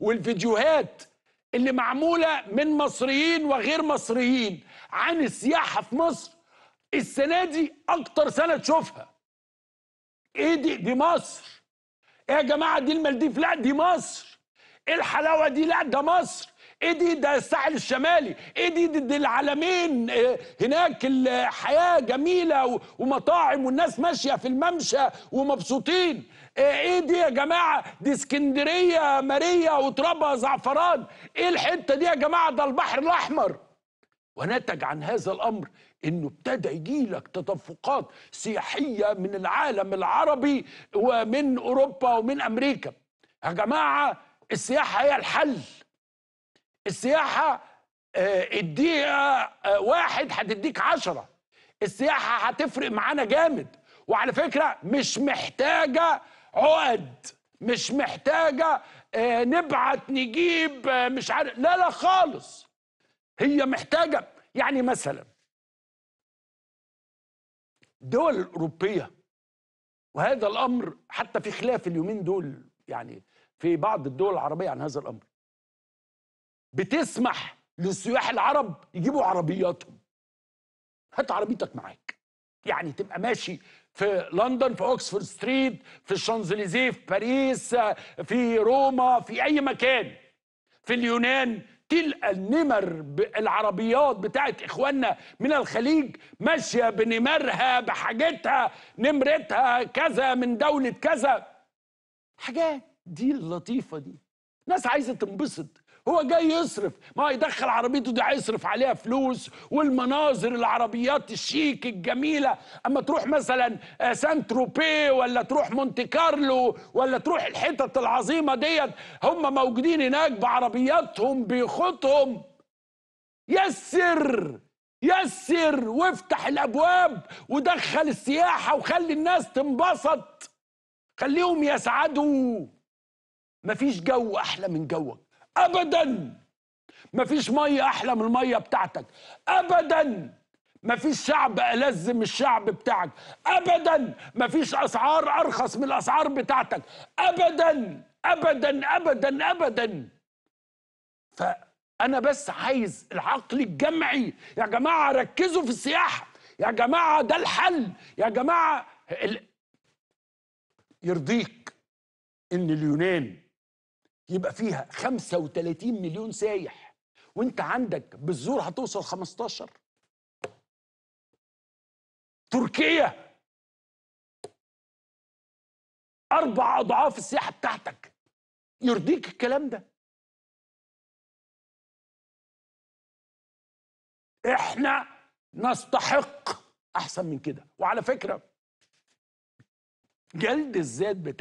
والفيديوهات اللي معمولة من مصريين وغير مصريين عن السياحة في مصر السنة دي أكتر سنة تشوفها إيه دي دي مصر إيه يا جماعة دي المالديف لا دي مصر إيه الحلاوة دي لا ده مصر ايدي ده الساحل الشمالي ايدي ده العلمين آه، هناك الحياه جميله ومطاعم والناس ماشيه في الممشى ومبسوطين آه، ايه دي يا جماعه دي اسكندريه ماريه وترابها زعفران ايه الحته دي يا جماعه ده البحر الاحمر ونتج عن هذا الامر انه ابتدى يجي لك تدفقات سياحيه من العالم العربي ومن اوروبا ومن امريكا يا جماعه السياحه هي الحل السياحه اديها آه، آه، واحد هتديك عشرة السياحه هتفرق معانا جامد وعلى فكره مش محتاجه عقد مش محتاجه آه، نبعت نجيب مش عارف لا لا خالص هي محتاجه يعني مثلا الدول الاوروبيه وهذا الامر حتى في خلاف اليومين دول يعني في بعض الدول العربيه عن هذا الامر بتسمح للسياح العرب يجيبوا عربياتهم هات عربيتك معاك يعني تبقى ماشي في لندن في اوكسفورد ستريت في الشانزليزيه في باريس في روما في اي مكان في اليونان تلقى النمر العربيات بتاعت اخواننا من الخليج ماشيه بنمرها بحاجتها نمرتها كذا من دوله كذا حاجات دي اللطيفه دي ناس عايزه تنبسط هو جاي يصرف ما يدخل عربيته دي هيصرف عليها فلوس والمناظر العربيات الشيك الجميله اما تروح مثلا آه، سان تروبي ولا تروح مونتي كارلو ولا تروح الحتت العظيمه ديت هم موجودين هناك بعربياتهم بيخطهم يسر يسر وافتح الابواب ودخل السياحه وخلي الناس تنبسط خليهم يسعدوا مفيش جو احلى من جوك ابدا مفيش ميه احلى من الميه بتاعتك ابدا مفيش شعب ألذ من الشعب بتاعك أبدا مفيش أسعار أرخص من الأسعار بتاعتك أبدا أبدا أبدا أبدا فأنا بس عايز العقل الجمعي يا جماعة ركزوا في السياحة يا جماعة ده الحل يا جماعة ال... يرضيك إن اليونان يبقى فيها 35 مليون سايح وانت عندك بالزور هتوصل 15 تركيا أربع أضعاف السياحة بتاعتك يرضيك الكلام ده احنا نستحق احسن من كده وعلى فكره جلد الذات بتاع